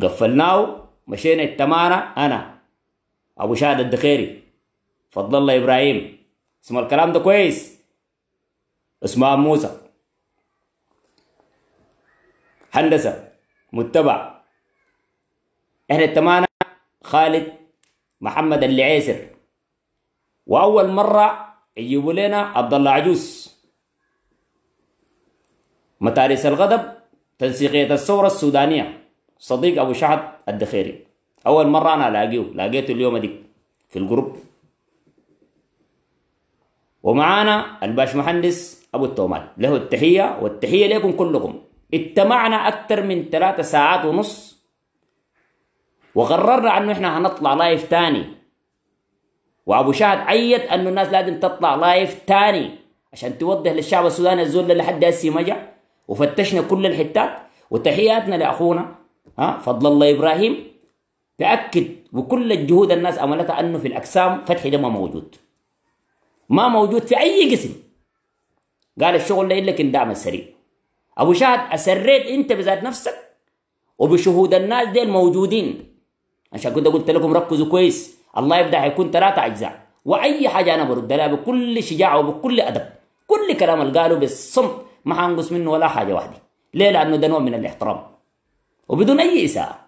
قفلناه مشينا التمارة أنا أبو شاد الدخيري فضل الله إبراهيم اسم الكلام ده كويس اسمه موسى هندسة متبع احنا التمانة خالد محمد اللي عيسر وأول مرة يجيبوا لنا عبد الله عجوز متاريس الغضب تنسيقية الثورة السودانية صديق ابو شعب الدخيري اول مره انا الاقيه لقيته اليوم دي في الجروب ومعانا الباش مهندس ابو التومات له التحيه والتحيه لكم كلكم اتمعنا اكثر من ثلاثة ساعات ونص وقررنا انه احنا هنطلع لايف تاني وابو شهد عيد انه الناس لازم تطلع لايف تاني عشان توضح للشعب السوداني الزول اللي لحد هسه ما جاء وفتشنا كل الحتات وتحياتنا لاخونا ها فضل الله إبراهيم تأكد بكل الجهود الناس عملتها أنه في الأقسام فتحي ده ما موجود ما موجود في أي قسم قال الشغل ده لكن دعم السريع أبو شهد أسريت أنت بذات نفسك وبشهود الناس دي الموجودين عشان كنت قلت لكم ركزوا كويس الله يبدأ حيكون ثلاثة أجزاء وأي حاجة أنا برد لها بكل شجاعة وبكل أدب كل كلام اللي قاله بالصمت ما حنقص منه ولا حاجة واحدة ليه لأنه ده نوع من الاحترام وبدون أي إساءة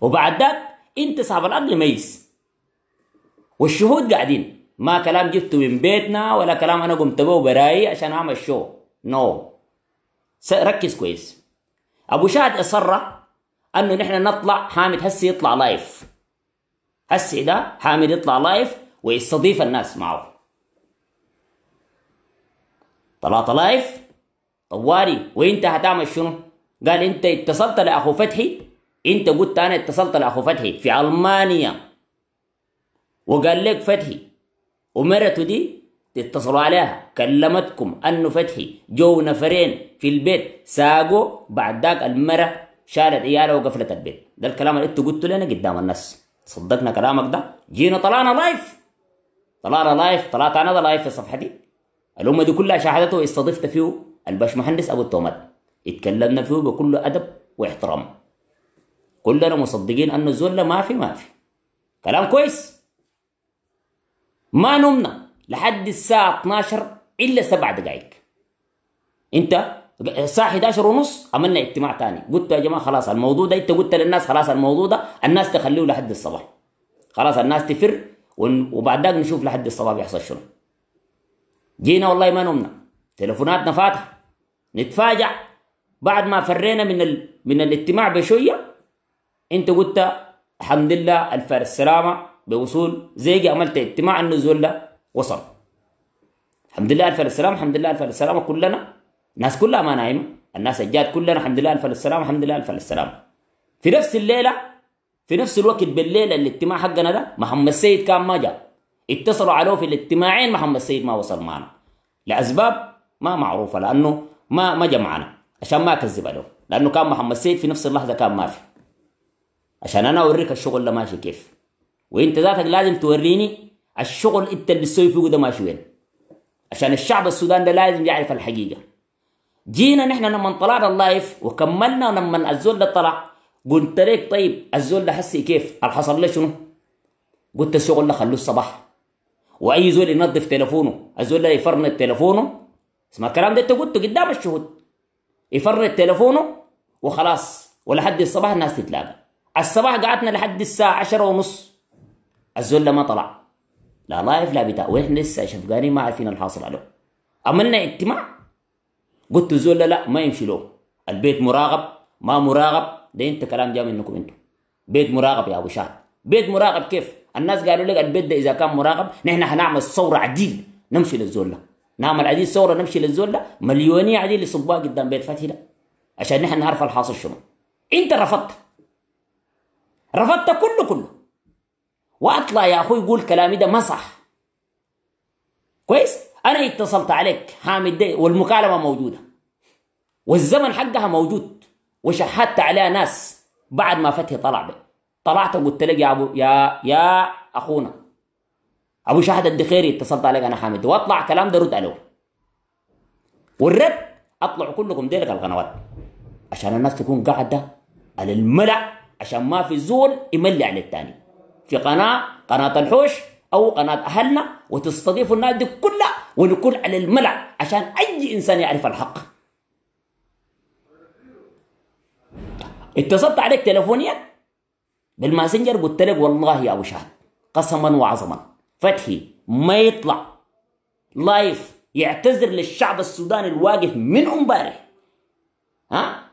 وبعد ذاك أنت صاحب الأرض ميس والشهود قاعدين ما كلام جبته من بيتنا ولا كلام أنا قمت به براي عشان أعمل شو نو no. ركز كويس أبو شاد أصر أنه نحن نطلع حامد هسي يطلع لايف هسي ده حامد يطلع لايف ويستضيف الناس معه طلعت لايف طواري وانت هتعمل شنو؟ قال انت اتصلت لاخو فتحي انت قلت انا اتصلت لاخو فتحي في المانيا وقال لك فتحي ومرته دي اتصلوا عليها كلمتكم انه فتحي جو نفرين في البيت ساقوا بعد ذاك المرة شالت عيالها وقفلت البيت ده الكلام اللي انت قلته لنا قدام الناس صدقنا كلامك ده جينا طلعنا لايف طلعنا لايف طلعت انا ده لايف في صفحتي الامه دي كلها شاهدته واستضفت فيه البشمهندس ابو التومات اتكلمنا فيه بكل أدب واحترام كلنا مصدقين أن الزول ما في ما في كلام كويس ما نمنا لحد الساعة 12 إلا سبع دقائق أنت الساعة 11 ونص عملنا اجتماع تاني قلت يا جماعة خلاص الموضوع ده أنت قلت للناس خلاص الموضوع ده الناس تخليه لحد الصباح خلاص الناس تفر وبعد ذاك نشوف لحد الصباح بيحصل شنو جينا والله ما نمنا تليفوناتنا فاتحة نتفاجأ بعد ما فرينا من ال... من الاجتماع بشويه انت قلت الحمد لله الفار السلامه بوصول زي عملت اجتماع النزول ده وصل الحمد لله الفار السلامه الحمد لله الفار السلامه كلنا الناس كلها ما نايمه الناس الجاد كلنا الحمد لله الفار السلامه الحمد لله الفار السلامه في نفس الليله في نفس الوقت بالليل الاجتماع حقنا ده محمد السيد كان ما جاء اتصلوا عليه في الاجتماعين محمد السيد ما وصل معنا لاسباب ما معروفه لانه ما ما جاء معنا عشان ما اكذب عليه لانه كان محمد سيد في نفس اللحظه كان ما في عشان انا اوريك الشغل ده ماشي كيف وانت ذاتك لازم توريني الشغل انت اللي بتسوي فيه ده ماشي وين عشان الشعب السوداني ده لازم يعرف الحقيقه جينا نحن لما طلعنا اللايف وكملنا لما الزول ده طلع قلت لك طيب الزول ده حسي كيف؟ الحصل حصل له شنو؟ قلت الشغل ده خلوه الصباح واي زول ينظف تليفونه الزول ده يفرن تليفونه اسمع الكلام ده انت قلته قدام الشهود يفرد تليفونه وخلاص ولحد الصباح الناس تتلاقى الصباح قعدنا لحد الساعة عشرة ونص الزول ما طلع لا لايف لا بتاع واحنا لسه شفقانين ما عارفين الحاصل عليه عملنا اجتماع قلت زول لا ما يمشي له البيت مراقب ما مراقب ده انت كلام جاي منكم انتم بيت مراقب يا ابو شاهد بيت مراقب كيف الناس قالوا لك البيت ده اذا كان مراقب نحن هنعمل ثوره عديل نمشي للزول نعمل عديد ثوره نمشي للزول ده مليونيه عديد لصباء قدام بيت فتحي ده عشان نحن نعرف الحاصل شنو انت رفضت رفضت كله كله واطلع يا اخوي قول كلامي ده ما صح كويس انا اتصلت عليك حامد دي والمكالمه موجوده والزمن حقها موجود وشحدت عليها ناس بعد ما فتحي طلع بي. طلعت وقلت لك يا ابو يا يا اخونا ابو شهد الدخيري اتصلت عليك انا حامد واطلع كلام ده رد عليه والرد اطلعوا كلكم ديلك القنوات عشان الناس تكون قاعده على الملع عشان ما في زول يملي على الثاني في قناه قناه الحوش او قناه اهلنا وتستضيفوا الناس دي كلها ونكون على الملع عشان اي انسان يعرف الحق اتصلت عليك تلفونيا بالماسنجر قلت لك والله يا ابو شهد قسما وعظما فتحي ما يطلع لايف يعتذر للشعب السوداني الواقف من امبارح ها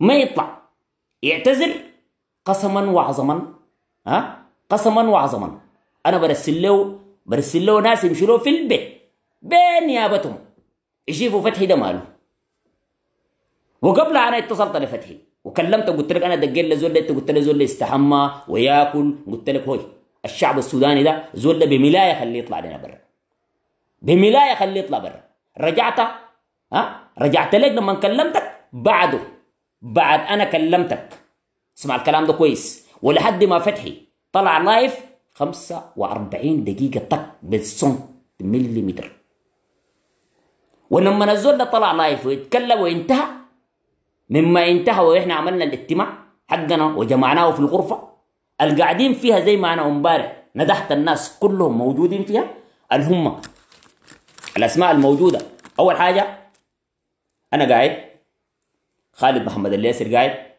ما يطلع يعتذر قسما وعظما ها قسما وعظما انا برسل له برسل له ناس يمشوا له في البيت بين نيابتهم يشوفوا فتحي ده ماله وقبل انا اتصلت لفتحي وكلمته قلت لك انا دقيت لزول انت قلت لزول يستحمى وياكل قلت لك هوي الشعب السوداني ده زول ده بملايه خليه يطلع لنا برا بملايه خليه يطلع برا رجعت ها رجعت لك لما كلمتك بعده بعد انا كلمتك اسمع الكلام ده كويس ولحد ما فتحي طلع لايف 45 دقيقة طق بالسنت مليمتر ولما الزول ده طلع لايف ويتكلم وانتهى مما انتهى واحنا عملنا الاجتماع حقنا وجمعناه في الغرفة القاعدين فيها زي ما انا امبارح ندحت الناس كلهم موجودين فيها اللي هم الاسماء الموجوده اول حاجه انا قاعد خالد محمد الياسر قاعد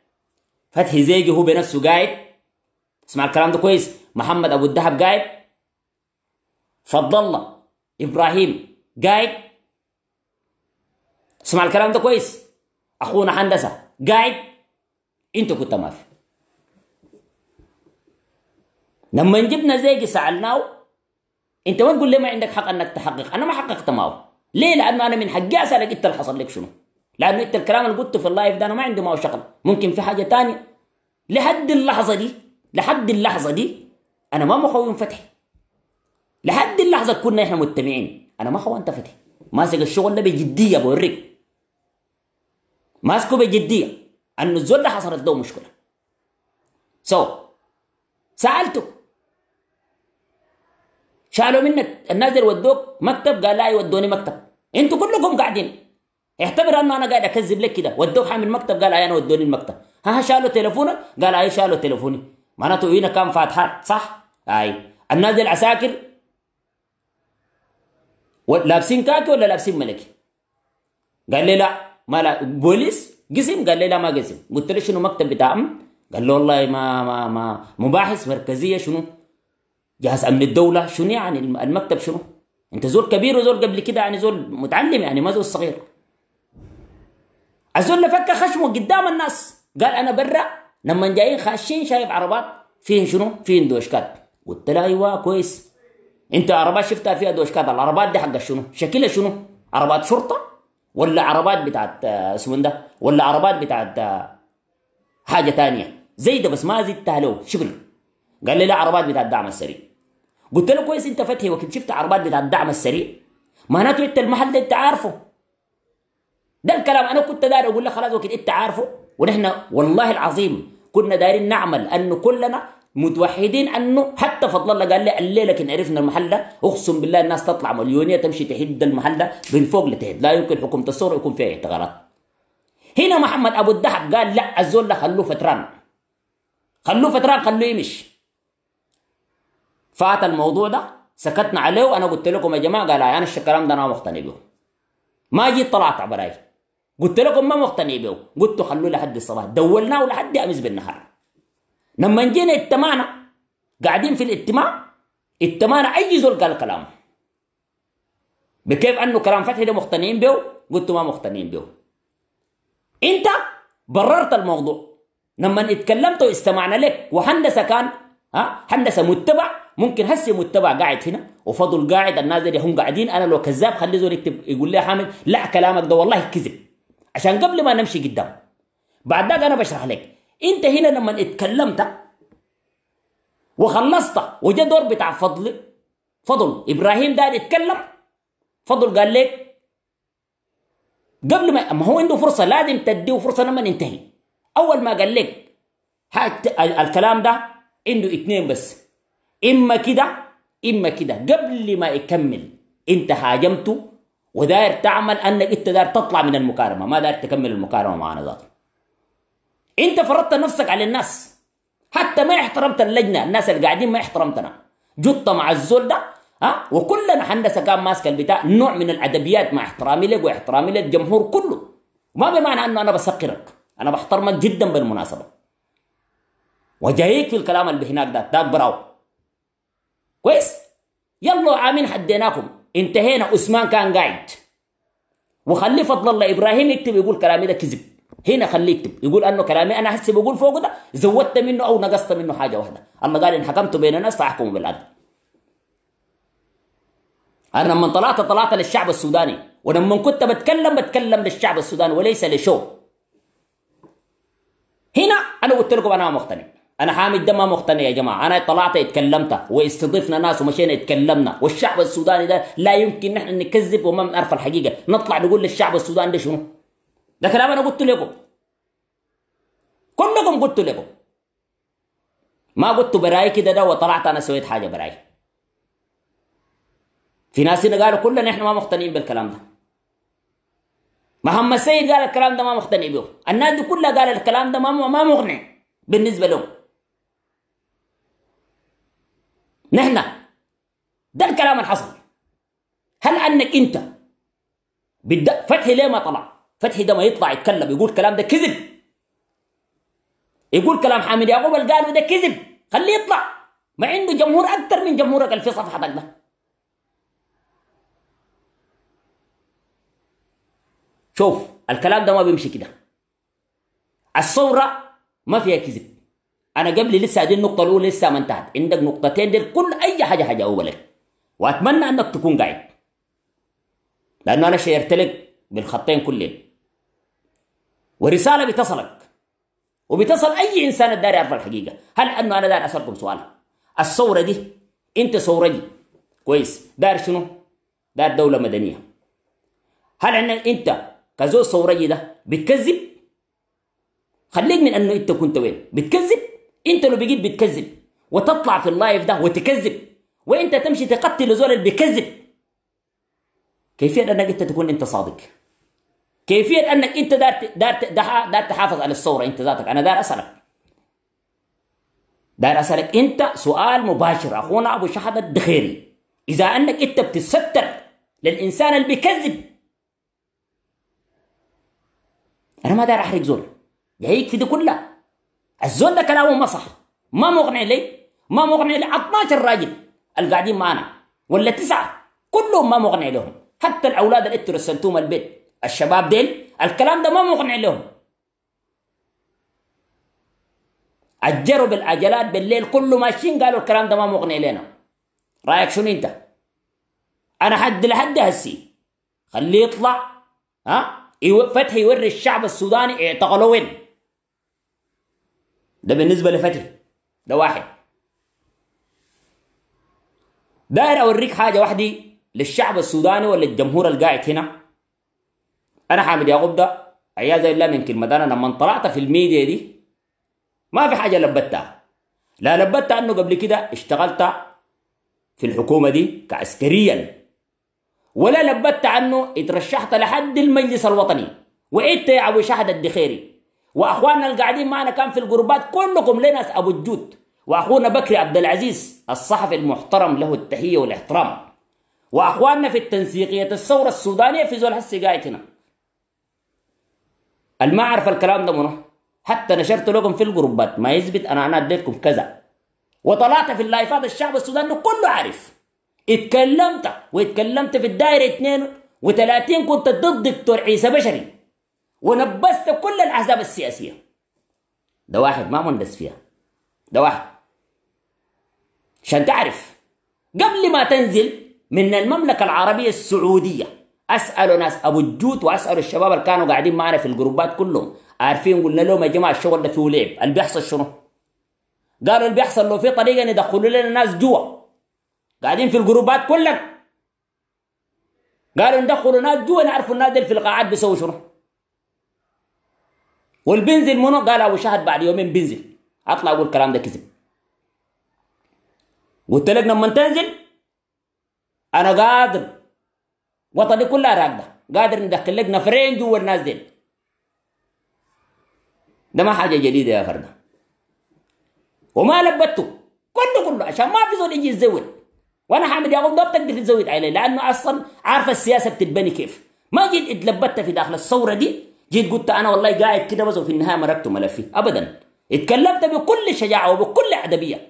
فتحي زيجي هو بنفسه قاعد اسمع الكلام ده كويس محمد ابو الدهب قاعد فضل الله ابراهيم قاعد اسمع الكلام ده كويس اخونا هندسه قاعد انت كنت ما في لما جبنا زيجي سالناه انت ما تقول لي ما عندك حق انك تحقق انا ما حققت معه ليه لانه انا من حقي اسالك انت اللي حصل لك شنو لانه انت الكلام اللي قلته في اللايف ده انا ما عندي معه شغل ممكن في حاجه تانية لحد اللحظه دي لحد اللحظه دي انا ما مخون فتحي لحد اللحظه كنا احنا متبعين انا ما خونت فتحي ماسك الشغل ده بجديه بوريك ماسكه بجديه انه الزول ده حصلت له مشكله سو so, سالته شالوا منك الناس اللي ودوك مكتب قال لا يودوني مكتب انتوا كلكم قاعدين اعتبر انه انا قاعد اكذب لك كده ودوك حامل مكتب قال اي انا ودوني المكتب ها شالوا تليفونك قال اي شالوا تليفوني معناته هنا كان فاتحات صح اي الناس عساكر لابسين كاكي ولا لابسين ملكي قال لي لا ما لا بوليس قسم قال لي لا ما قسم قلت له شنو مكتب بتاع قال له والله ما ما ما مباحث مركزيه شنو جهاز امن الدوله شنو يعني المكتب شنو انت زول كبير وزول قبل كده يعني زول متعلم يعني ما زول صغير الزول لفك خشمه قدام الناس قال انا برا لما جايين خاشين شايف عربات فيهم شنو فيهن دوشكات قلت له ايوه كويس انت عربات شفتها فيها دوشكات العربات دي حق شنو شكلها شنو عربات شرطه ولا عربات بتاعت آه، اسمه ده ولا عربات بتاعت آه، حاجه ثانيه؟ زي ده بس ما زدتها له شبر قال لي لا عربات بتاعت الدعم السريع قلت له كويس انت فتحي وكنت شفت عربات بتاع الدعم السريع معناته انت المحل ده انت عارفه ده الكلام انا كنت داير اقول لك خلاص وكنت انت عارفه ونحن والله العظيم كنا دايرين نعمل انه كلنا متوحدين انه حتى فضل الله قال لي الليله كنا عرفنا المحل ده اقسم بالله الناس تطلع مليونيه تمشي تحد المحل ده من فوق لتهد لا يمكن حكومه الصوره يكون فيها اعتقالات هنا محمد ابو الدهب قال لا الزول ده خلوه فتران خلوه فتران خلوه يمشي فات الموضوع ده سكتنا عليه وانا قلت لكم يا جماعه قال آه، انا الكلام ده انا مقتنع به ما جيت طلعت عبراي قلت لكم ما مقتنع به قلت خلوه لحد الصلاه دولناه لحد امس بالنهار لما جينا اجتمعنا قاعدين في الاجتماع اجتمعنا اي زول قال كلام بكيف انه كلام فتحي ده مقتنعين به قلت ما مقتنعين به انت بررت الموضوع لما اتكلمت واستمعنا لك وهندسه كان ها هندسه متبع ممكن هسه متبع قاعد هنا وفضل قاعد الناس دي هم قاعدين انا لو كذاب خلي زول يكتب يقول لي حامد لا كلامك ده والله كذب عشان قبل ما نمشي قدام بعد ذاك انا بشرح لك انت هنا لما اتكلمت وخلصت وجا دور بتاع فضل فضل ابراهيم ده اتكلم فضل قال لك قبل ما ما هو عنده فرصه لازم تديه فرصه لما ننتهي اول ما قال لك الكلام ده عنده اثنين بس اما كده اما كده قبل ما يكمل انت هاجمته وداير تعمل انك انت داير تطلع من المكارمه ما داير تكمل المكارمه معنا ذاته انت فرضت نفسك على الناس حتى ما احترمت اللجنه الناس اللي قاعدين ما احترمتنا جطة مع الزول ده ها وكلنا هندسه كان ماسك البتاع نوع من الادبيات مع احترامي لك واحترامي للجمهور كله ما بمعنى انه انا بسقرك انا بحترمك جدا بالمناسبه وجايك في الكلام اللي هناك ده ده براو كويس يلا عامين حديناكم انتهينا عثمان كان قاعد وخلي فضل الله ابراهيم يكتب يقول كلامي ده كذب هنا خليه يكتب يقول انه كلامي انا هسه بقول فوق ده زودت منه او نقصت منه حاجه واحده الله قال ان حكمت بين الناس فاحكموا بالعدل انا لما طلعت طلعت للشعب السوداني ولما كنت بتكلم بتكلم للشعب السوداني وليس لشو هنا انا قلت لكم انا مقتنع انا حامد ده ما مقتنع يا جماعه انا طلعت اتكلمت واستضفنا ناس ومشينا اتكلمنا والشعب السوداني ده لا يمكن نحن نكذب وما بنعرف الحقيقه نطلع نقول للشعب السوداني ده شنو ده كلام انا قلت لكم كلكم قلت لكم ما قلت براي كده ده وطلعت انا سويت حاجه براي في ناس هنا قالوا كلنا احنا ما مقتنعين بالكلام ده محمد سيد قال الكلام ده ما مقتنع به الناس دي كلها قال الكلام ده ما ما مقنع بالنسبه لهم نحن ده الكلام اللي حصل هل انك انت بد... فتحي ليه ما طلع فتحي ده ما يطلع يتكلم يقول كلام ده كذب يقول كلام حامد يعقوب اللي ده كذب خليه يطلع ما عنده جمهور اكثر من جمهورك اللي في صفحتك ده شوف الكلام ده ما بيمشي كده الثوره ما فيها كذب انا قبلي لسه دي النقطه الاولى لسه ما انتهت عندك نقطتين دي كل اي حاجه حاجه لك واتمنى انك تكون قاعد لانه انا شيرت لك بالخطين كلين ورساله بتصلك وبتصل اي انسان داري يعرف الحقيقه هل انه انا داري اسالكم سؤال الثوره دي انت ثوره دي كويس دار شنو دار دوله مدنيه هل انك انت كزوج صوري ده بتكذب خليك من انه انت كنت وين بتكذب انت لو بيجيب بتكذب وتطلع في اللايف ده وتكذب وانت تمشي تقتل زول اللي بيكذب كيفيه انك انت تكون انت صادق كيفيه انك انت دار دار دار تحافظ على الصوره انت ذاتك انا دار اسالك دار اسالك انت سؤال مباشر اخونا ابو شحبه الدخيري اذا انك انت بتستر للانسان اللي بيكذب انا ما داير احرق زول يعيك في دي كلها الزول ده كلامه ما صح ما مقنع لي ما مقنع لي 12 راجل القاعدين معنا ولا تسعه كلهم ما مقنع لهم حتى الاولاد اللي انتوا رسلتوهم البيت الشباب ديل الكلام ده ما مقنع لهم اجروا بالعجلات بالليل كله ماشيين قالوا الكلام ده ما مقنع لنا رايك شنو انت انا حد لحد هسي خليه يطلع ها فتحي يوري الشعب السوداني اعتقلوا وين ده بالنسبه لفتري ده واحد داير اوريك حاجه واحده للشعب السوداني ولا الجمهور القاعد هنا انا حامد يعقوب ده عياذ بالله من كلمه انا لما طلعت في الميديا دي ما في حاجه لبتها لا لبتها انه قبل كده اشتغلت في الحكومه دي كعسكريا ولا لبت عنه اترشحت لحد المجلس الوطني وانت يا ابو شهد الدخيري واخواننا القاعدين معنا كان في الجروبات كلكم لناس ابو الجود واخونا بكري عبد العزيز الصحفي المحترم له التحيه والاحترام واخواننا في التنسيقيه الثوره السودانيه في زول حسي قاعد هنا ما اعرف الكلام ده منه حتى نشرت لكم في الجروبات ما يثبت انا انا اديتكم كذا وطلعت في اللايفات الشعب السوداني كله عارف اتكلمت واتكلمت في الدائره 32 كنت ضد دكتور عيسى بشري ونبست كل الاحزاب السياسيه ده واحد ما مندس فيها ده واحد عشان تعرف قبل ما تنزل من المملكه العربيه السعوديه اسالوا ناس ابو الجوت واسالوا الشباب اللي كانوا قاعدين معنا في الجروبات كلهم عارفين قلنا لهم يا جماعه الشغل ده فيه لعب اللي بيحصل شنو؟ قالوا اللي بيحصل لو في طريقه يدخلوا لنا ناس جوا قاعدين في الجروبات كلنا قالوا ندخلوا ناس جوا نعرفوا الناس في القاعات بيسووا شنو والبنزل منو قال ابو شهد بعد يومين بنزل اطلع اقول الكلام ده كذب قلت لك لما تنزل انا قادر وطني كلها راكده قادر ندخل لك نفرين جوا الناس دي ده ما حاجه جديده يا فرده وما لبته كله كله عشان ما في زول يجي يزود وانا حامد يعقوب ما بتقدر تزود عليه لانه اصلا عارف السياسه بتتبني كيف ما جيت اتلبت في داخل الثوره دي جيت قلت انا والله قاعد كده بس وفي النهايه مرقت ملفي ابدا اتكلمت بكل شجاعه وبكل ادبيه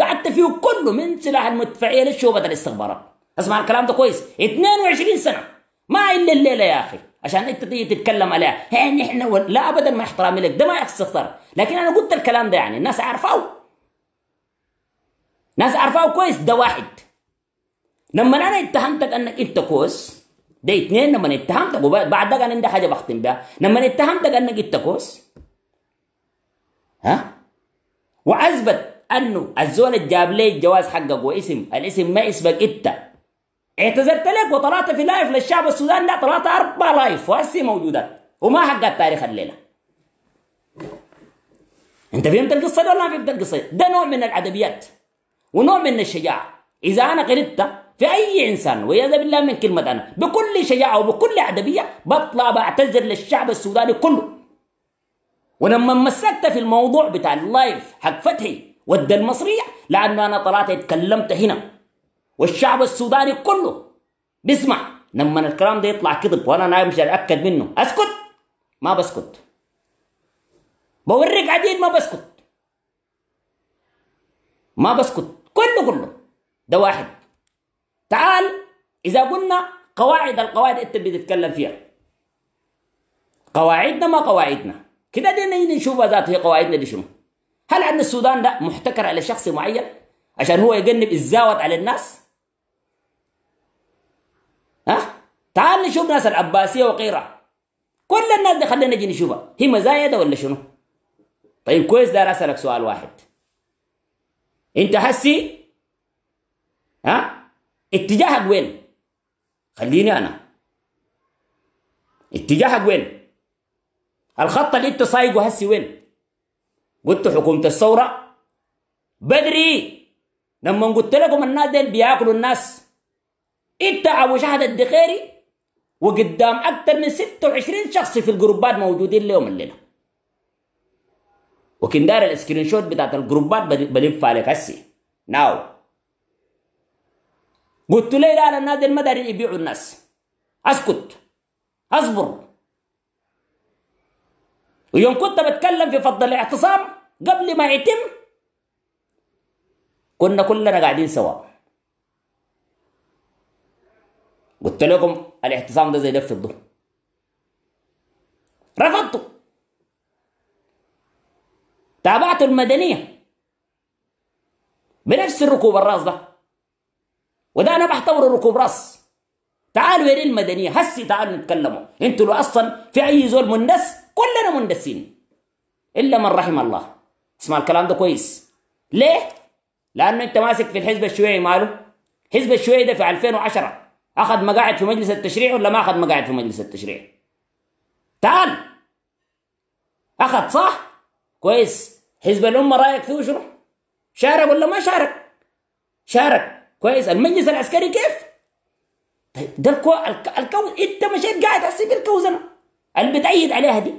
قعدت فيه كله من سلاح المدفعيه لشعوبه الاستخبارات اسمع الكلام ده كويس 22 سنه ما الا الليله يا اخي عشان انت تيجي تتكلم عليها يعني احنا و... لا ابدا ما احترامي لك ده ما يخسر لكن انا قلت الكلام ده يعني الناس عارفاه ناس عارفاه كويس ده واحد لما انا اتهمتك انك انت كويس ده اثنين لما اتهمتك وبعد ده انا حاجه بختم بها لما اتهمتك انك انت كوس ها واثبت انه الزول اللي جاب لي الجواز حقك واسم الاسم ما اسمك انت اعتذرت لك وطلعت في لايف للشعب السوداني ده طلعت اربع لايف وهسه موجودات وما حق تاريخ الليله انت فهمت القصه دي ولا ما فهمت القصه ده نوع من الادبيات ونوع من الشجاعه اذا انا قلت في اي انسان والعياذ بالله من كلمه انا بكل شجاعه وبكل ادبيه بطلع بعتذر للشعب السوداني كله ولما مسكت في الموضوع بتاع اللايف حق فتحي ودى المصريه لانه انا طلعت اتكلمت هنا والشعب السوداني كله بيسمع لما الكلام ده يطلع كذب وانا نايم مش اتاكد منه اسكت ما بسكت بوريك عديد ما بسكت ما بسكت كله كله ده واحد تعال إذا قلنا قواعد القواعد أنت بتتكلم فيها قواعدنا ما قواعدنا كده دينا نشوفها ذات هي قواعدنا دي شنو هل عندنا السودان ده محتكر على شخص معين عشان هو يجنب الزاوت على الناس ها تعال نشوف ناس العباسية وقيرة كل الناس دي خلينا نجي نشوفها هي مزايدة ولا شنو طيب كويس ده أسألك سؤال واحد انت هسي ها اتجاهك وين خليني انا اتجاهك وين الخط اللي انت سايقه هسي وين قلت حكومه الثوره بدري لما قلت لكم الناس دي بياكلوا الناس انت ابو شهد الدخيري وقدام اكثر من 26 شخص في الجروبات موجودين اليوم الليله وكن دار السكرين شوت بتاعت الجروبات بلفها لك هسي ناو قلت ليه لا النادي دي ما يبيعوا الناس اسكت اصبر ويوم كنت بتكلم في فضل الاعتصام قبل ما يتم كنا كلنا قاعدين سوا قلت لكم الاعتصام ده زي لف الظهر رفضته تابعت المدنيه بنفس الركوب الراس ده وده انا بعتبره ركوب راس تعالوا يا المدنيه هسي تعالوا نتكلموا انتوا لو اصلا في اي زول مندس كلنا مندسين الا من رحم الله اسمع الكلام ده كويس ليه؟ لانه انت ماسك في الحزب الشيوعي ماله؟ حزب الشيوعي ده في 2010 اخذ مقاعد في مجلس التشريع ولا ما اخذ مقاعد في مجلس التشريع؟ تعال اخذ صح؟ كويس حزب الامه رايك فيه شنو؟ شارك ولا ما شارك؟ شارك كويس المجلس العسكري كيف طيب ده الكو... الكو... انت مشيت قاعد هسه في الكوزنه اللي بتأيد عليها دي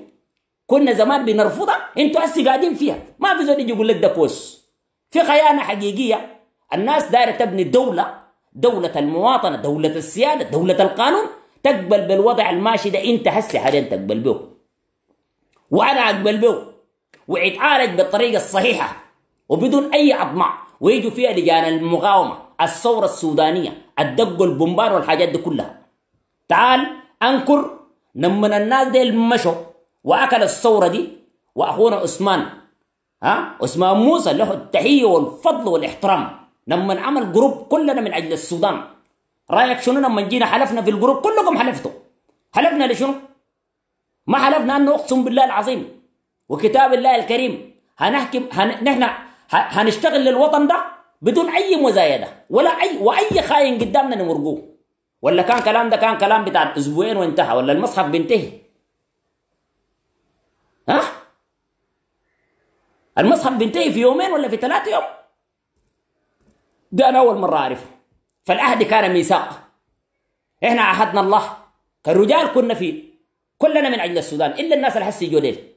كنا زمان بنرفضها انتوا هسه قاعدين فيها ما في زول يجي يقول لك ده كوس في خيانه حقيقيه الناس دايره تبني دوله دولة المواطنة دولة السيادة دولة القانون تقبل بالوضع الماشي ده انت هسه حاليا تقبل به وانا اقبل به ويتعالج بالطريقة الصحيحة وبدون اي اطماع ويجوا فيها لجان المقاومة الثورة السودانية الدق البومبار والحاجات دي كلها تعال أنكر نمن الناس دي مشوا وأكل الثورة دي وأخونا عثمان ها عثمان موسى له التحية والفضل والاحترام لما عمل جروب كلنا من أجل السودان رأيك شنو لما جينا حلفنا في الجروب كلكم حلفتوا حلفنا لشنو؟ ما حلفنا أنه أقسم بالله العظيم وكتاب الله الكريم هنحكم هن... نحن هنشتغل للوطن ده بدون أي مزايدة ولا اي واي خاين قدامنا نمرقوه ولا كان كلام ده كان كلام بتاع اسبوعين وانتهى ولا المصحف بينتهي ها المصحف بينتهي في يومين ولا في ثلاثة يوم ده انا اول مره اعرفه فالعهد كان ميثاق احنا عهدنا الله كرجال كنا فيه كلنا من اجل السودان الا الناس اللي حسي ديل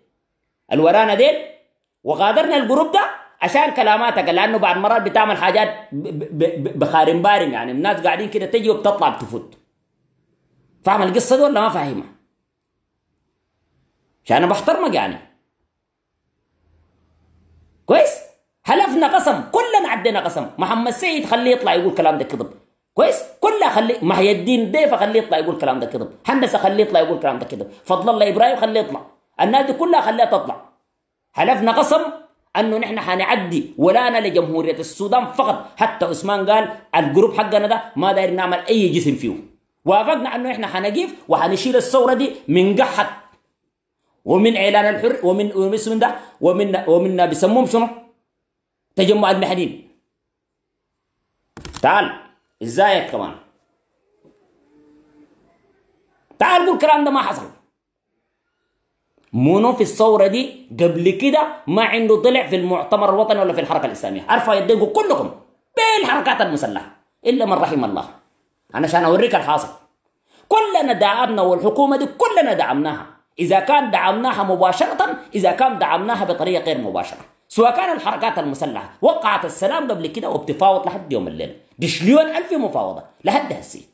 الورانا ديل وغادرنا الجروب ده عشان كلاماتك لانه بعد مرات بتعمل حاجات بخارم بارم يعني الناس قاعدين كده تجي وبتطلع بتفوت فاهم القصه دي ولا ما فاهمها؟ عشان انا بحترمك يعني كويس؟ حلفنا قسم كلنا عدينا قسم محمد سيد خليه يطلع يقول كلام ده كذب كويس كلها خلي هي الدين ضيف خليه يطلع يقول كلام ده كذب هندسه خليه يطلع يقول كلام ده كذب فضل الله ابراهيم خليه يطلع الناس دي كلها خليها تطلع حلفنا قسم انه نحن حنعدي ولانا لجمهوريه السودان فقط حتى عثمان قال الجروب حقنا ده ما داير نعمل اي جسم فيه وافقنا انه احنا حنقيف وحنشيل الثوره دي من قحط ومن اعلان الحر ومن ومن اسم ده ومن ومن بيسموهم شنو؟ تجمع المحنين تعال ازايك كمان تعال قول الكلام ده ما حصل منو في الثوره دي قبل كده ما عنده طلع في المؤتمر الوطني ولا في الحركه الاسلاميه أرفع يديكم كلكم بالحركات المسلحه الا من رحم الله انا عشان اوريك الحاصل كلنا دعمنا والحكومه دي كلنا دعمناها اذا كان دعمناها مباشره اذا كان دعمناها بطريقه غير مباشره سواء كان الحركات المسلحه وقعت السلام قبل كده وبتفاوض لحد يوم الليله بشليون الف مفاوضه لحد هسي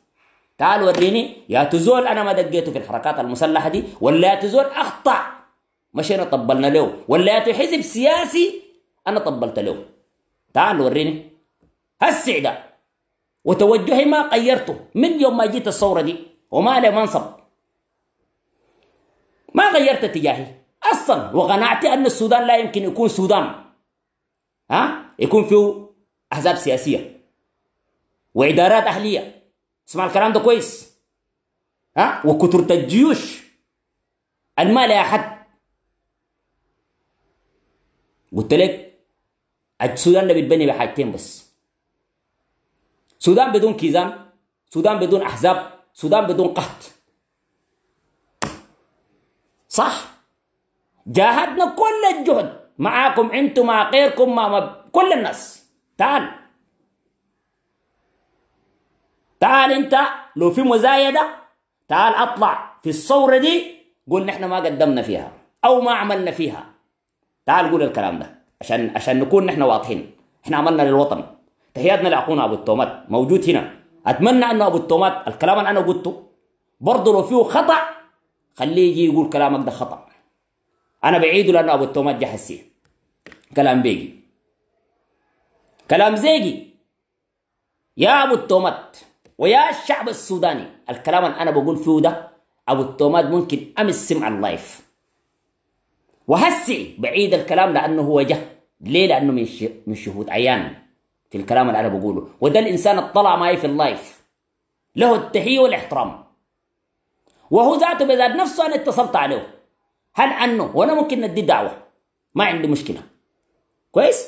تعال وريني يا تزول انا ما دقيته في الحركات المسلحه دي ولا يا تزول اخطا مشينا طبلنا له ولا يا حزب سياسي انا طبلت له تعال وريني هسع ده وتوجهي ما غيرته من يوم ما جيت الثوره دي وما لي منصب ما غيرت اتجاهي اصلا وقنعتي ان السودان لا يمكن يكون سودان ها يكون فيه احزاب سياسيه وادارات اهليه اسمع الكلام ده كويس ها وكثرة الجيوش المال يا حد قلت لك السودان ده بيتبني بحاجتين بس سودان بدون كيزان سودان بدون احزاب سودان بدون قحط صح جاهدنا كل الجهد معاكم انتم مع غيركم مع كل الناس تعال تعال انت لو في مزايده تعال اطلع في الصورة دي قول نحن ما قدمنا فيها او ما عملنا فيها تعال قول الكلام ده عشان عشان نكون نحن واضحين احنا عملنا للوطن تحياتنا لاخونا ابو التومات موجود هنا اتمنى انه ابو التومات الكلام اللي انا قلته برضه لو فيه خطا خليه يجي يقول كلامك ده خطا انا بعيده لانه ابو التومات جه حسيه كلام بيجي كلام زيجي يا ابو التومات ويا الشعب السوداني الكلام اللي انا بقول فيه ده ابو التومات ممكن امس سمع اللايف وهسي بعيد الكلام لانه هو جه ليه لانه من من شهود عيان في الكلام اللي انا بقوله وده الانسان اطلع معي في اللايف له التحيه والاحترام وهو ذاته بذات نفسه انا اتصلت عليه هل انه وانا ممكن ندي دعوه ما عندي مشكله كويس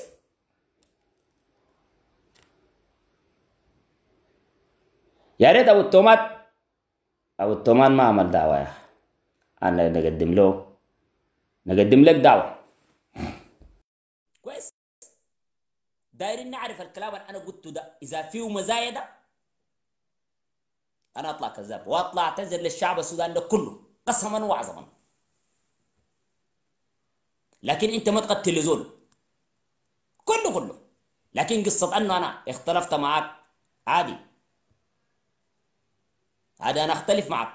يا ريت ابو التومات ابو التومات ما عمل دعوه يا انا نقدم له نقدم لك دعوه كويس دايرين نعرف الكلام اللي انا قلته ده اذا فيه مزايا ده انا اطلع كذاب واطلع اعتذر للشعب السوداني ده كله قسما وعظما لكن انت ما تقتل زول كله كله لكن قصه انه انا اختلفت معك عادي عاد انا اختلف معك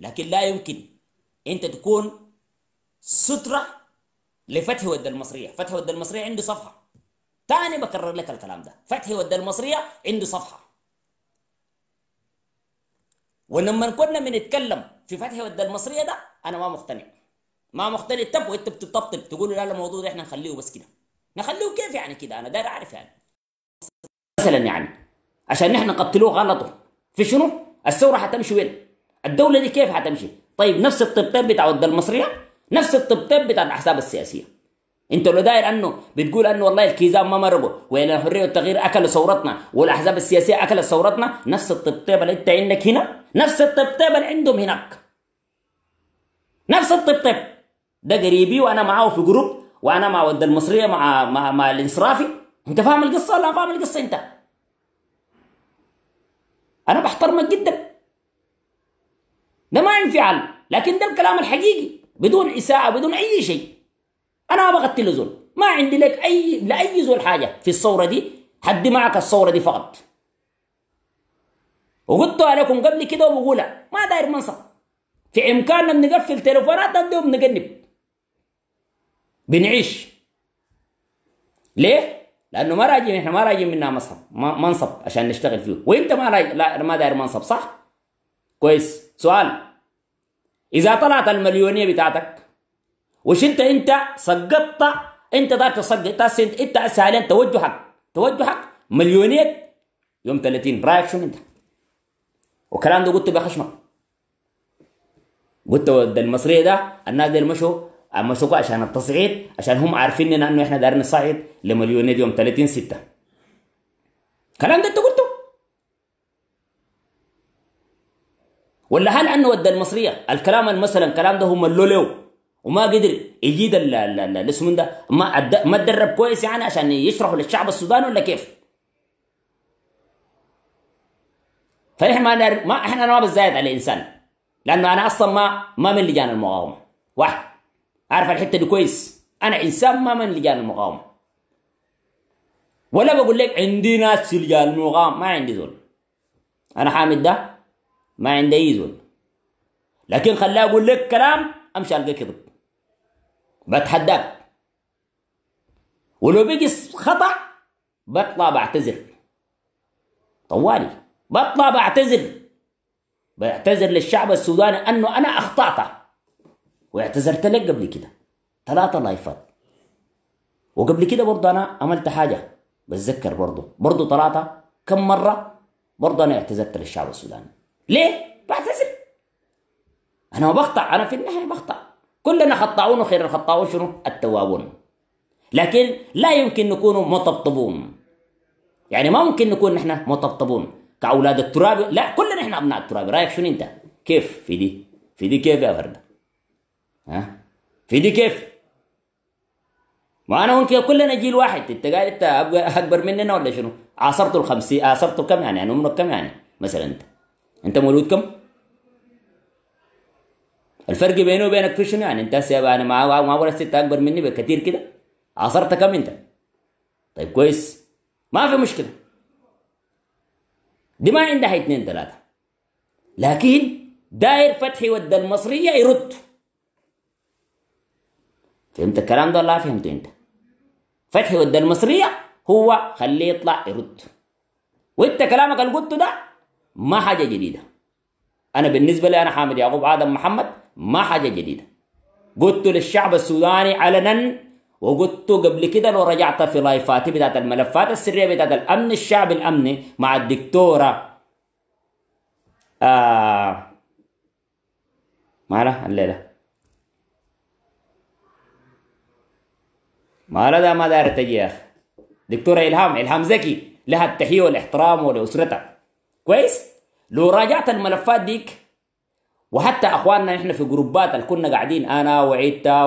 لكن لا يمكن انت تكون ستره لفتحي ود المصريه فتحي ود المصريه عنده صفحه تاني بكرر لك الكلام ده فتحي ود المصريه عنده صفحه ولما كنا بنتكلم في فتحي ود المصريه ده انا ما مقتنع ما مقتنع طب وانت بتطبطب تقول لا الموضوع ده احنا نخليه بس كده نخليه كيف يعني كده انا داير اعرف يعني مثلا يعني عشان نحن قتلوه غلطه في شنو؟ الثوره حتمشي وين؟ الدوله دي كيف حتمشي؟ طيب نفس الطبطب بتاع المصريه نفس الطبطب بتاع الاحزاب السياسيه انت لو داير انه بتقول انه والله الكيزان ما مرقوا وين الحريه والتغيير اكلوا ثورتنا والاحزاب السياسيه اكلت ثورتنا نفس الطبطيب اللي انت عندك هنا نفس الطبطيب اللي عندهم هناك نفس الطبطب ده قريبي وانا معاه في جروب وانا مع ود المصريه مع مع, مع الانصرافي انت فاهم القصه ولا فاهم القصه انت انا بحترمك جدا ده ما انفعال لكن ده الكلام الحقيقي بدون اساءه بدون اي شيء انا ابغى زول ما عندي لك اي لاي زول حاجه في الصوره دي حدي معك الصوره دي فقط وقلت لكم قبل كده وبقولها ما داير منصب في امكاننا بنقفل ده وبنقلب بنعيش ليه؟ لانه ما راجعين احنا ما راجعين منها مصحف منصب عشان نشتغل فيه وانت ما لا ما داير منصب صح؟ كويس سؤال اذا طلعت المليونيه بتاعتك وش انت انت سقطت انت دار تسقط انت حاليا توجهك توجهك مليونيه يوم 30 رايك شو انت؟ والكلام ده قلته بخشمك قلت ده المصري ده الناس دي مشوا اما سوق عشان التصعيد عشان هم عارفين إن انه احنا دارين نصعد لمليونير يوم 30 6 كلام ده انت قلته ولا هل انه ودى المصريه الكلام مثلا الكلام ده هم اللولو وما قدر يجيد الاسم ده ما ما تدرب كويس يعني عشان يشرحوا للشعب السوداني ولا كيف؟ فنحن ما, ما احنا ما بنزايد على الانسان لانه انا اصلا ما ما من لجان المقاومه واحد عارف الحته دي كويس انا انسان ما من لجان المقاومه ولا بقول لك عندي ناس في لجان المقاومه ما عندي زول انا حامد ده ما عندي اي زول لكن خلاه اقول لك كلام امشي القى كذب بتحداك ولو بقي خطا بطلع بعتذر طوالي بطلع بعتذر بعتذر للشعب السوداني انه انا اخطأت واعتذرت لك قبل كده ثلاثة لايفات وقبل كده برضه أنا عملت حاجة بتذكر برضه برضه ثلاثة كم مرة برضه أنا اعتذرت للشعب السوداني ليه؟ بعتذر أنا بخطأ أنا في النهاية بخطأ كلنا خطاؤون وخير الخطاؤون شنو؟ التوابون لكن لا يمكن نكون مطبطبون يعني ما ممكن نكون نحن مطبطبون كأولاد التراب لا كلنا نحن أبناء التراب رأيك شنو أنت؟ كيف في دي؟ في دي كيف يا فردة؟ ها في دي كيف ما انا وانت كلنا جيل واحد انت قاعد انت اكبر مننا ولا شنو عاصرت الخمسين عاصرت كم يعني انا يعني عمرك كم يعني مثلا انت انت مولود كم الفرق بينه وبينك في شنو يعني انت هسه انا ما ما ولا ست اكبر مني بكثير كده عاصرت كم انت طيب كويس ما في مشكله دي ما عندها اثنين ثلاثه لكن داير فتحي ود المصريه يرد فهمت الكلام ده ولا فهمته انت فتحي ود المصرية هو خليه يطلع يرد وانت كلامك اللي قلته ده ما حاجة جديدة انا بالنسبة لي انا حامد يعقوب ادم محمد ما حاجة جديدة قلت للشعب السوداني علنا وقلت قبل كده لو رجعت في لايفاتي بتاعت الملفات السرية بتاعت الامن الشعبي الامني مع الدكتورة آه معنا الليلة ما لا ده ما داير تجي يا اخي دكتوره الهام الهام زكي لها التحيه والاحترام ولاسرتها كويس لو راجعت الملفات ديك وحتى اخواننا احنا في جروبات اللي كنا قاعدين انا وعيتا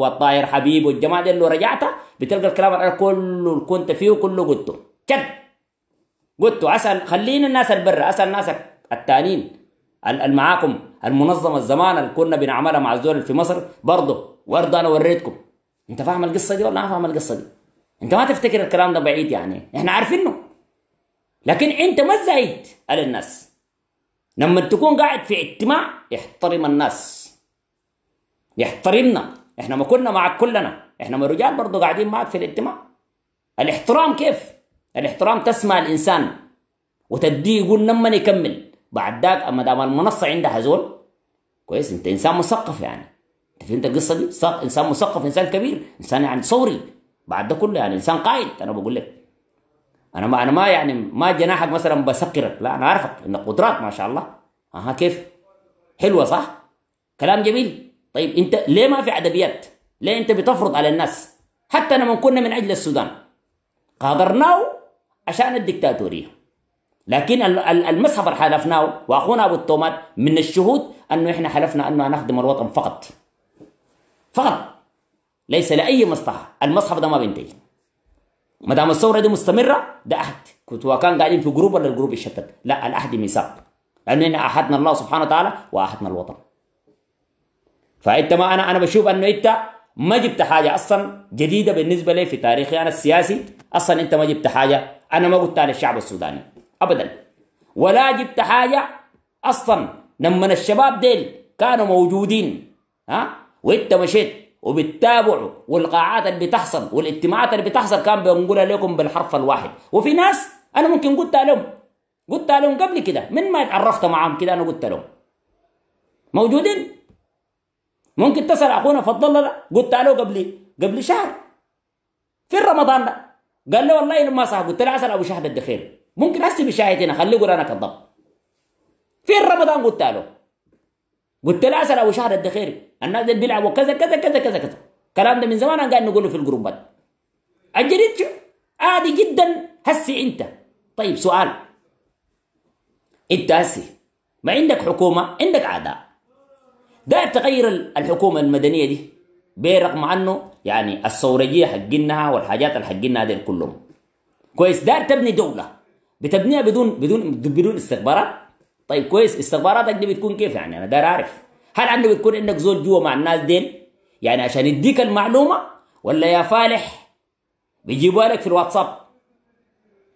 والطاهر حبيب والجماعه دي لو رجعتها بتلقى الكلام اللي كله اللي كنت فيه كله قلته كد قلته اسال خلينا الناس البر اسال الناس التانيين اللي معاكم المنظمه الزمان اللي كنا بنعملها مع الزول في مصر برضه ورد انا وريتكم انت فاهم القصه دي ولا انا فاهم القصه دي انت ما تفتكر الكلام ده بعيد يعني احنا عارفينه لكن انت ما زايد على الناس لما تكون قاعد في اجتماع احترم الناس يحترمنا احنا ما كنا معك كلنا احنا ما رجال برضه قاعدين معك في الاجتماع الاحترام كيف الاحترام تسمع الانسان وتديه يقول لما يكمل بعد ذاك اما دام المنصه عندها زول كويس انت انسان مثقف يعني فهمت القصه دي؟ انسان مثقف انسان كبير انسان يعني صوري بعد ده كله يعني انسان قائد انا بقول لك انا ما انا ما يعني ما جناحك مثلا بسكرك لا انا عارفك انك قدرات ما شاء الله اها كيف؟ حلوه صح؟ كلام جميل طيب انت ليه ما في ادبيات؟ ليه انت بتفرض على الناس؟ حتى لما كنا من اجل السودان قادرناه عشان الدكتاتوريه لكن المسحب اللي حلفناه واخونا ابو التومات من الشهود انه احنا حلفنا انه نخدم الوطن فقط فقط ليس لاي مصلحه المصحف ده ما بينتهي ما دام الثوره دي مستمره ده احد كنت وكان قاعدين في جروب ولا الجروب يشتت لا الاحد ميثاق لاننا احدنا الله سبحانه وتعالى واحدنا الوطن فانت ما انا انا بشوف انه انت ما جبت حاجه اصلا جديده بالنسبه لي في تاريخي انا السياسي اصلا انت ما جبت حاجه انا ما قلتها للشعب السوداني ابدا ولا جبت حاجه اصلا لما الشباب ديل كانوا موجودين ها وانت مشيت وبتتابعوا والقاعات اللي بتحصل والاجتماعات اللي بتحصل كان بنقول لكم بالحرف الواحد وفي ناس انا ممكن قلت لهم قلت لهم قبل كده من ما اتعرفت معاهم كده انا قلت لهم موجودين ممكن تسال اخونا فضل الله قلت له قبل قبل شهر في رمضان ده قال لي والله ما صح قلت له عسل ابو شهد الدخيل ممكن هسه بشاهد هنا خليه يقول انا كذاب في رمضان قلت له قلت له عسل ابو شهد الدخيل الناس دي بيلعبوا كذا كذا كذا كذا كذا الكلام ده من زمان انا قاعد نقوله في الجروبات الجريد عادي جدا هسي انت طيب سؤال انت هسي ما عندك حكومه عندك اعداء ده تغير الحكومه المدنيه دي برغم عنه يعني الثوريه حقينها والحاجات اللي دي كلهم كويس دار تبني دوله بتبنيها بدون بدون بدون استخبارات طيب كويس استخباراتك دي بتكون كيف يعني انا داير اعرف هل عندك بتكون عندك زول جوا مع الناس دين يعني عشان يديك المعلومه ولا يا فالح بيجيبوها لك في الواتساب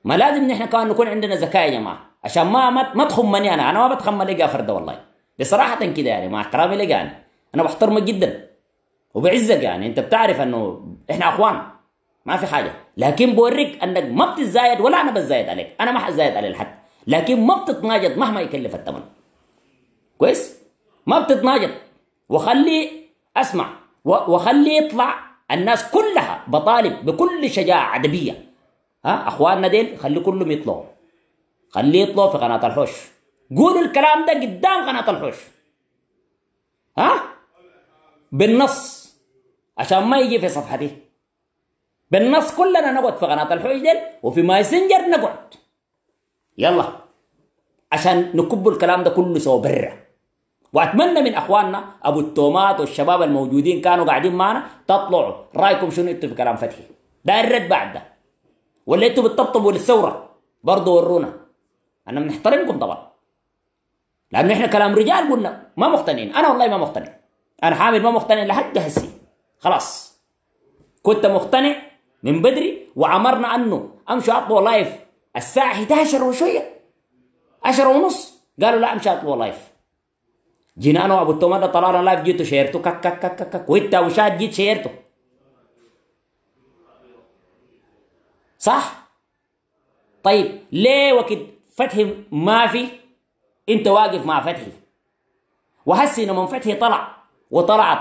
ما لازم نحن كمان نكون عندنا ذكاء يا جماعه عشان ما ما تخمني انا انا ما بتخمن لقى فرده والله بصراحه كده يعني مع احترامي لك يعني انا بحترمك جدا وبعزك يعني انت بتعرف انه احنا اخوان ما في حاجه لكن بوريك انك ما بتتزايد ولا انا بتزايد عليك انا ما حزايد على الحد لكن ما بتتناجد مهما يكلف الثمن كويس ما بتتناقض وخلي اسمع وخلي يطلع الناس كلها بطالب بكل شجاعه ادبيه ها اخواننا ديل خلي كلهم يطلعوا خليه يطلعوا في قناه الحوش قولوا الكلام ده قدام قناه الحوش ها بالنص عشان ما يجي في صفحتي بالنص كلنا نقعد في قناه الحوش ديل وفي ماسنجر نقعد يلا عشان نكب الكلام ده كله سوا بره واتمنى من اخواننا ابو التومات والشباب الموجودين كانوا قاعدين معنا تطلعوا رايكم شنو انتم في كلام فتحي ده الرد بعد ده ولا انتم بتطبطبوا للثوره برضه ورونا انا بنحترمكم طبعا لانه احنا كلام رجال قلنا ما مقتنعين انا والله ما مقتنع انا حامد ما مقتنع لحد هسي خلاص كنت مقتنع من بدري وعمرنا انه امشي اطلع لايف الساعه 11 وشويه 10 ونص قالوا لا امشي اطلع لايف جنانو ابو التومد طلال لايف جيتو شيرتو كك كك كك كك وانت وشاد جيت شيرتو صح طيب ليه وقت فتحي ما في انت واقف مع فتحي وهسي لما فتحي طلع وطلعت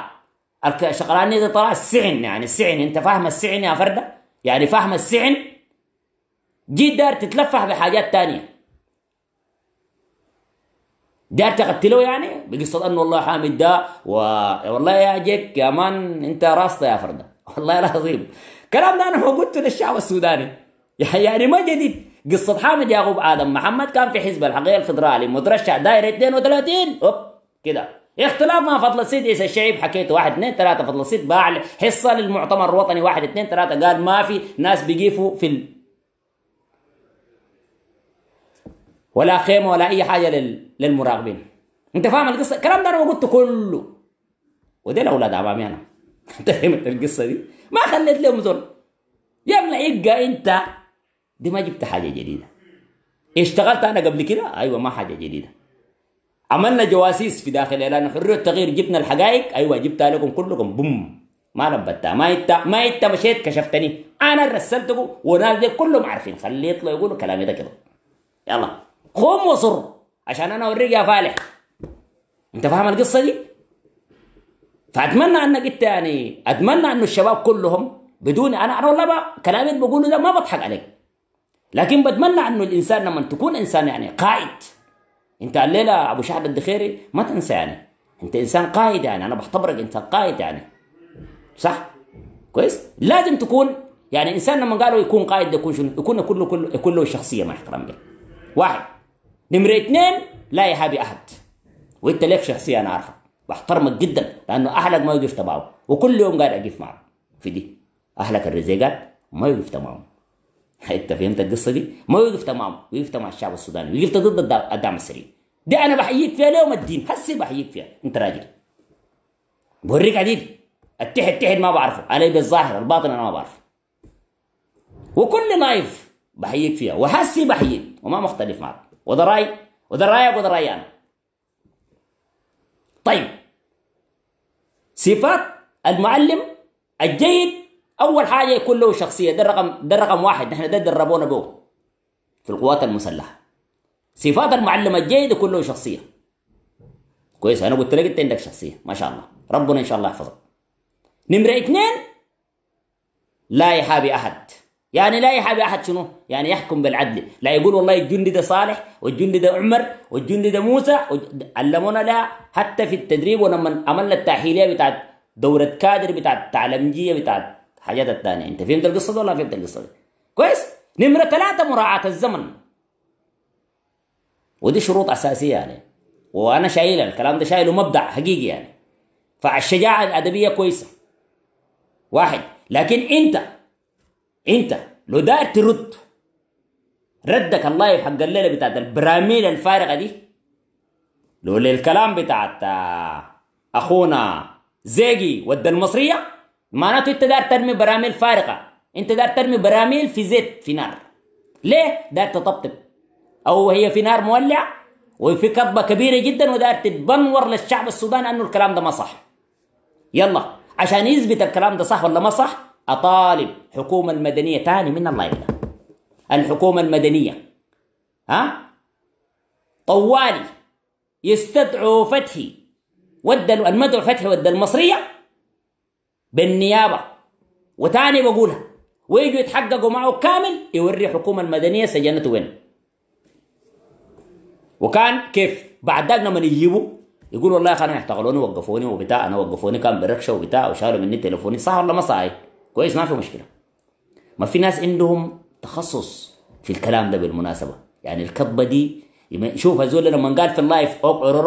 الشغلانية دي طلع السعن يعني السعن انت فاهم السعن يا فردة يعني فاهم السعن جيت دار تتلفح بحاجات تانية دار تقتله يعني بقصة أنه والله حامد ده و... والله يا جيك يا مان أنت راسطة يا فردة والله العظيم كلام ده أنا قلته للشعب السوداني يعني ما جديد قصة حامد يعقوب آدم محمد كان في حزب الحقيقة الفدرالي مترشح دايرة 32 أوب كده اختلاف ما فضل السيد عيسى الشعيب حكيت واحد اثنين ثلاثة فضل السيد باع حصة للمعتمر الوطني واحد اثنين ثلاثة قال ما في ناس بيقيفوا في ولا خيمه ولا اي حاجه للمراقبين انت فاهم القصه الكلام ده انا قلته كله وده الاولاد عمامي انا انت فهمت القصه دي ما خليت لهم زول يا ابن عقه انت دي ما جبت حاجه جديده اشتغلت انا قبل كده ايوه ما حاجه جديده عملنا جواسيس في داخل اعلان حريه التغيير جبنا الحقائق ايوه جبتها لكم كلكم بوم ما نبتها ما انت ما انت مشيت كشفتني انا رسلتكم وناس دي كلهم عارفين خليت له يقولوا كلامي ده كده يلا قوم وصر عشان انا اوريك يا فالح انت فاهم القصه دي فاتمنى انك انت يعني اتمنى انه الشباب كلهم بدون انا انا والله كلامي اللي بقوله ده ما بضحك عليك لكن بتمنى انه الانسان لما تكون انسان يعني قائد انت الليله ابو شهد الدخيري ما تنسى يعني انت انسان قائد يعني انا بعتبرك انت قائد يعني صح كويس لازم تكون يعني الانسان لما قالوا يكون قائد يكون شنو يكون كله كله كله شخصيه مع احترام واحد نمرة اثنين لا يهابي أحد وانت ليك شخصية أنا عارفة بحترمك جدا لأنه أهلك ما يقف تبعه وكل يوم قاعد أقف معه في دي أهلك الرزيقات ما يقف تمام انت فهمت القصه دي؟ ما يقف تمام ويقف مع الشعب السوداني ويقف ضد الدعم السريع دي انا بحييك فيها ليوم الدين هسه بحييك فيها انت راجل بوريك عديد التحد تحد ما بعرفه علي بالظاهر الباطن انا ما بعرفه وكل نايف بحييك فيها وهسي بحييك وما مختلف معك ودراي وذرايك وذراي أنا طيب صفات المعلم الجيد أول حاجة يكون له شخصية ده رقم ده رقم واحد نحن ده دربونا به في القوات المسلحة صفات المعلم الجيد يكون له شخصية كويس أنا قلت لك أنت عندك شخصية ما شاء الله ربنا إن شاء الله يحفظك نمرة اثنين لا يحابي أحد يعني لا يحب احد شنو يعني يحكم بالعدل لا يقول والله الجندي ده صالح والجندي ده عمر والجندي ده موسى علمونا لا حتى في التدريب ولما عملنا التاهيليه بتاعت دوره كادر بتاعت تعلمجيه بتاعت حاجات الثانيه انت فهمت القصه دي ولا فهمت القصه دي كويس نمره ثلاثه مراعاه الزمن ودي شروط اساسيه يعني وانا شايلها الكلام ده شايله مبدع حقيقي يعني فالشجاعه الادبيه كويسه واحد لكن انت انت لو داير ترد ردك الله حق الليله بتاعت البراميل الفارغه دي لو الكلام بتاعت آه، اخونا زيجي ود المصريه معناته انت داير ترمي براميل فارغه انت داير ترمي براميل في زيت في نار ليه داير تطبطب او هي في نار مولع وفي كذبه كبيره جدا وداير تتبنور للشعب السوداني انه الكلام ده ما صح يلا عشان يثبت الكلام ده صح ولا ما صح اطالب حكومه المدنيه تاني من الله يبدا الحكومه المدنيه ها طوالي يستدعوا فتحي ود المدعو فتحي ود المصريه بالنيابه وتاني بقولها ويجوا يتحققوا معه كامل يوري الحكومه المدنيه سجنته وين وكان كيف بعد ذلك لما يجيبوا يقول والله يا اخي انا احتقلوني وقفوني وبتاع انا وقفوني كان بركشه وبتاع وشالوا مني تليفوني صح ولا ما صحيح كويس ما في مشكله ما في ناس عندهم تخصص في الكلام ده بالمناسبه يعني الكذبه دي شوف هذول لما قال في اللايف اوقعوا